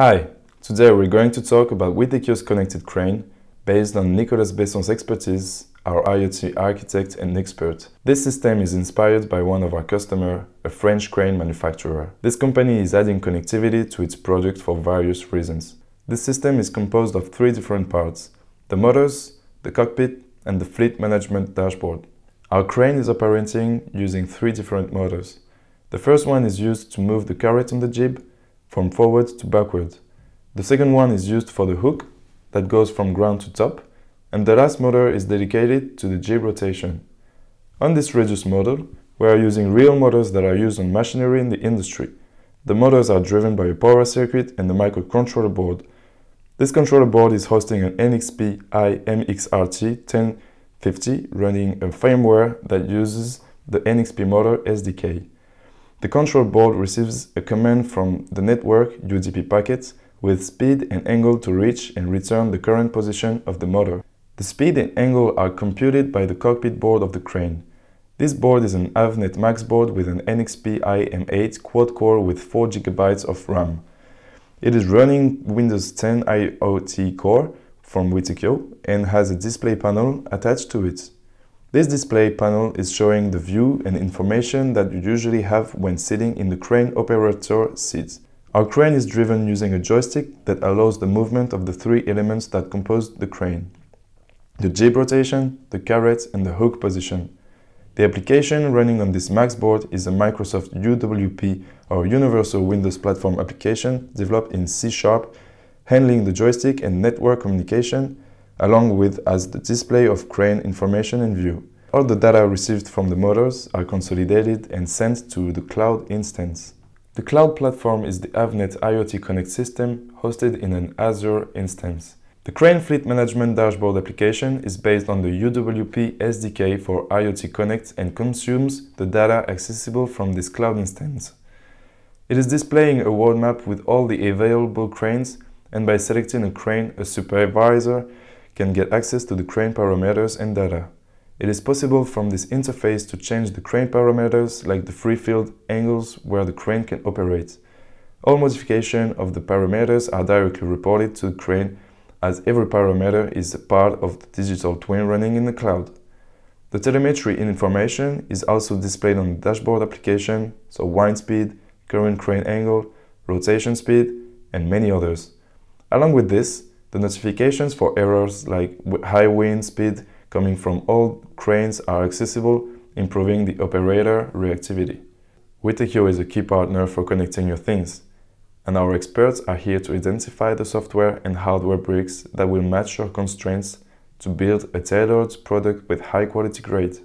Hi, today we're going to talk about WTQ's Connected Crane based on Nicolas Besson's expertise, our IoT architect and expert. This system is inspired by one of our customers, a French crane manufacturer. This company is adding connectivity to its product for various reasons. This system is composed of three different parts, the motors, the cockpit and the fleet management dashboard. Our crane is operating using three different motors. The first one is used to move the carrot on the jib, from forward to backward. The second one is used for the hook that goes from ground to top, and the last motor is dedicated to the jib rotation. On this reduced model, we are using real motors that are used on machinery in the industry. The motors are driven by a power circuit and a microcontroller board. This controller board is hosting an NXP iMXRT 1050 running a firmware that uses the NXP motor SDK. The control board receives a command from the network UDP packet with speed and angle to reach and return the current position of the motor. The speed and angle are computed by the cockpit board of the crane. This board is an Avnet Max board with an NXP IM8 quad-core with 4 GB of RAM. It is running Windows 10 IoT Core from Witikio and has a display panel attached to it. This display panel is showing the view and information that you usually have when sitting in the crane operator seat. Our crane is driven using a joystick that allows the movement of the three elements that compose the crane. The jib rotation, the carrot and the hook position. The application running on this Max board is a Microsoft UWP or Universal Windows Platform application developed in C Sharp, handling the joystick and network communication along with as the display of crane information in view. All the data received from the motors are consolidated and sent to the cloud instance. The cloud platform is the Avnet IoT Connect system hosted in an Azure instance. The Crane Fleet Management Dashboard application is based on the UWP SDK for IoT Connect and consumes the data accessible from this cloud instance. It is displaying a world map with all the available cranes and by selecting a crane, a supervisor can get access to the crane parameters and data. It is possible from this interface to change the crane parameters like the free field, angles where the crane can operate. All modification of the parameters are directly reported to the crane as every parameter is a part of the digital twin running in the cloud. The telemetry information is also displayed on the dashboard application, so wind speed, current crane angle, rotation speed, and many others. Along with this, the notifications for errors like high wind speed coming from old cranes are accessible, improving the operator reactivity. WTQ is a key partner for connecting your things, and our experts are here to identify the software and hardware bricks that will match your constraints to build a tailored product with high quality grade.